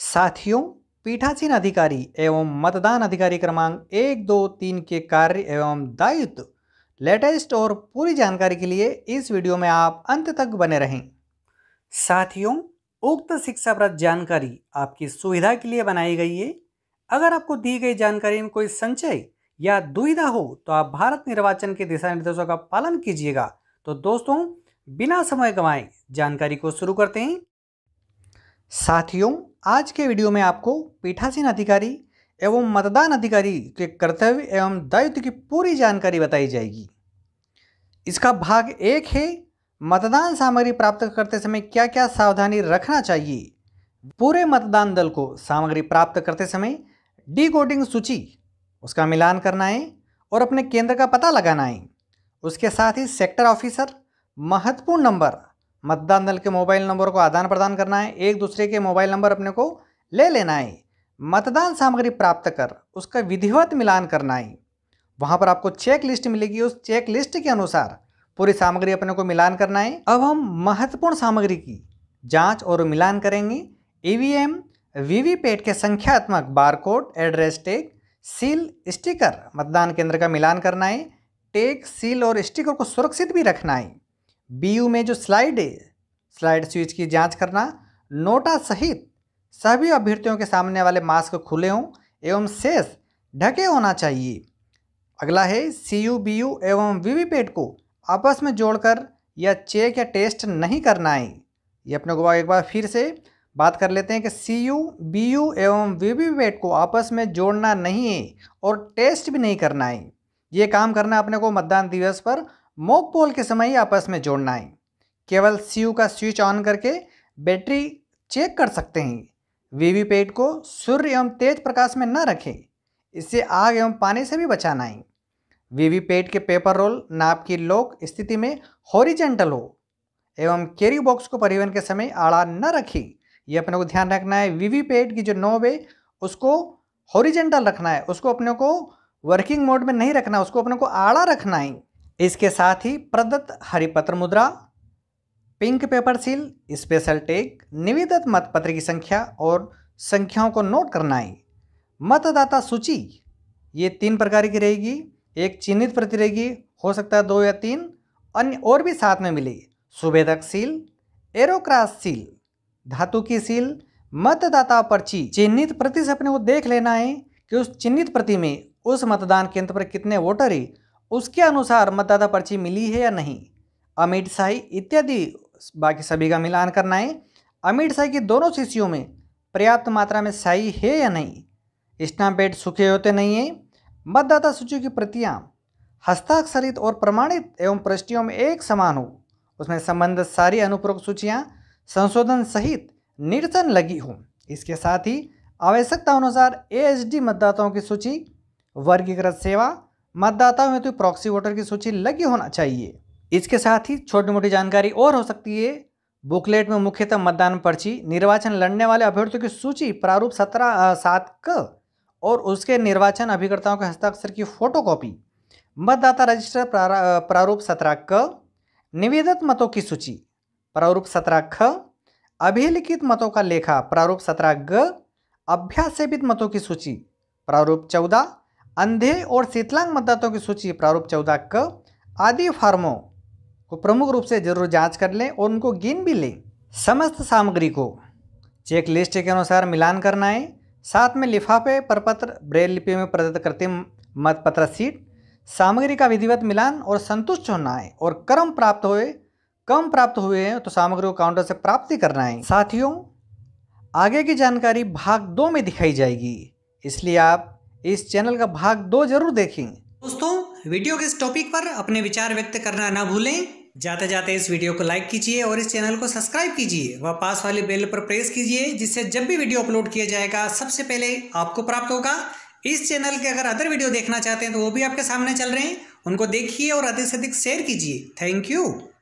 साथियों पीठासीन अधिकारी एवं मतदान अधिकारी क्रमांक एक दो तीन के कार्य एवं दायित्व लेटेस्ट और पूरी जानकारी के लिए इस वीडियो में आप अंत तक बने रहें साथियों उक्त शिक्षाप्रद जानकारी आपकी सुविधा के लिए बनाई गई है अगर आपको दी गई जानकारी में कोई संचय या दुविधा हो तो आप भारत निर्वाचन के दिशा निर्देशों का पालन कीजिएगा तो दोस्तों बिना समय गंवाए जानकारी को शुरू करते हैं साथियों आज के वीडियो में आपको पीठासीन अधिकारी एवं मतदान अधिकारी के कर्तव्य एवं दायित्व की पूरी जानकारी बताई जाएगी इसका भाग एक है मतदान सामग्री प्राप्त करते समय क्या क्या सावधानी रखना चाहिए पूरे मतदान दल को सामग्री प्राप्त करते समय डी कोडिंग सूची उसका मिलान करना है और अपने केंद्र का पता लगाना है उसके साथ ही सेक्टर ऑफिसर महत्वपूर्ण नंबर मतदान दल के मोबाइल नंबर को आदान प्रदान करना है एक दूसरे के मोबाइल नंबर अपने को ले लेना है मतदान सामग्री प्राप्त कर उसका विधिवत मिलान करना है वहाँ पर आपको चेक लिस्ट मिलेगी उस चेक लिस्ट के अनुसार पूरी सामग्री अपने को मिलान करना है अब हम महत्वपूर्ण सामग्री की जांच और मिलान करेंगे ईवीएम e वीवीपैट के संख्यात्मक barcode address tag seal sticker मतदान केंद्र का मिलान करना है टेक सील और स्टिकर को सुरक्षित भी रखना है यू में जो स्लाइड है स्लाइड स्विच की जांच करना नोटा सहित सभी अभ्यर्थियों के सामने वाले मास्क खुले हों एवं शेष ढके होना चाहिए अगला है सी यू बी यू एवं वीवीपैट को आपस में जोड़कर या चेक या टेस्ट नहीं करना है ये अपने को एक बार फिर से बात कर लेते हैं कि सी यू बी यू एवं वीवीपैट को आपस में जोड़ना नहीं है और टेस्ट भी नहीं करना है ये काम करना अपने को मतदान दिवस पर मोक पोल के समय ही आपस में जोड़ना है केवल सी का स्विच ऑन करके बैटरी चेक कर सकते हैं वीवीपैट को सूर्य एवं तेज प्रकाश में न रखें इससे आग एवं पानी से भी बचाना है वीवीपैट के पेपर रोल नाप की लोक स्थिति में हॉरिजेंटल हो एवं कैरी बॉक्स को परिवहन के समय आड़ा न रखें ये अपने को ध्यान रखना है वीवीपैट की जो नोब है उसको हॉरिजेंटल रखना है उसको अपने को वर्किंग मोड में नहीं रखना उसको अपने को आड़ा रखना है इसके साथ ही प्रदत्त हरिपत्र मुद्रा pink paper seal special tag निविदत मतपत्र की संख्या और संख्याओं को नोट करना है मतदाता सूची ये तीन प्रकार की रहेगी एक चिन्हित प्रति रहेगी हो सकता है दो या तीन अन्य और भी साथ में मिलेगी सुवेदक सील एरोक्रास सील धातु की सील मतदाता पर्ची चिन्हित प्रति से अपने को देख लेना है कि उस चिन्हित प्रति में उस मतदान केंद्र पर कितने वोटर है उसके अनुसार मतदाता पर्ची मिली है या नहीं अमित शाही इत्यादि बाकी सभी का मिलान करना है अमित शाही की दोनों शीशियों में पर्याप्त मात्रा में शाही है या नहीं स्टाम्पेड पेड सूखे होते नहीं हैं मतदाता सूची की प्रतियां हस्ताक्षरित और प्रमाणित एवं पृष्ठियों में एक समान हो उसमें संबंधित सारी अनुपूरक सूचियाँ संशोधन सहित निरसन लगी हों इसके साथ ही आवश्यकता अनुसार एएचडी मतदाताओं की सूची वर्गीकृत सेवा मतदाताओं में तो प्रॉक्सी वोटर की सूची लगी होना चाहिए इसके साथ ही छोटी मोटी जानकारी और हो सकती है बुकलेट में मुख्यतः मतदान पर्ची निर्वाचन लड़ने वाले अभ्यर्थियों की सूची प्रारूप सत्रह सात क और उसके निर्वाचन अभिकर्ताओं के हस्ताक्षर की फोटोकॉपी मतदाता रजिस्टर प्रारूप सत्रह क निवेदित मतों की सूची प्रारूप सत्रह ख अभिलिखित मतों का लेखा प्रारूप सत्रह ग अभ्यासेपित मतों की सूची प्रारूप चौदह अंधे और शीतलांग मतदाताओं की सूची प्रारूप चौदह क आदि फार्मों को प्रमुख रूप से जरूर जांच कर लें और उनको गिन भी लें समस्त सामग्री को चेक लिस्ट के अनुसार मिलान करना है साथ में लिफाफे परपत्र ब्रेल लिपि में प्रदत्त करते मतपत्र सीट सामग्री का विधिवत मिलान और संतुष्ट होना है और क्रम प्राप्त हुए कम प्राप्त हुए हैं तो सामग्री को काउंटर से प्राप्ति करना है साथियों आगे की जानकारी भाग दो में दिखाई जाएगी इसलिए आप इस चैनल का भाग दो जरूर देखेंगे दोस्तों वीडियो के इस टॉपिक पर अपने विचार व्यक्त करना ना भूलें जाते जाते इस वीडियो को लाइक कीजिए और इस चैनल को सब्सक्राइब कीजिए व पास वाले बेल पर प्रेस कीजिए जिससे जब भी वीडियो अपलोड किया जाएगा सबसे पहले आपको प्राप्त होगा इस चैनल के अगर अदर वीडियो देखना चाहते हैं तो वो भी आपके सामने चल रहे हैं उनको देखिए और अधिक से अधिक शेयर कीजिए थैंक यू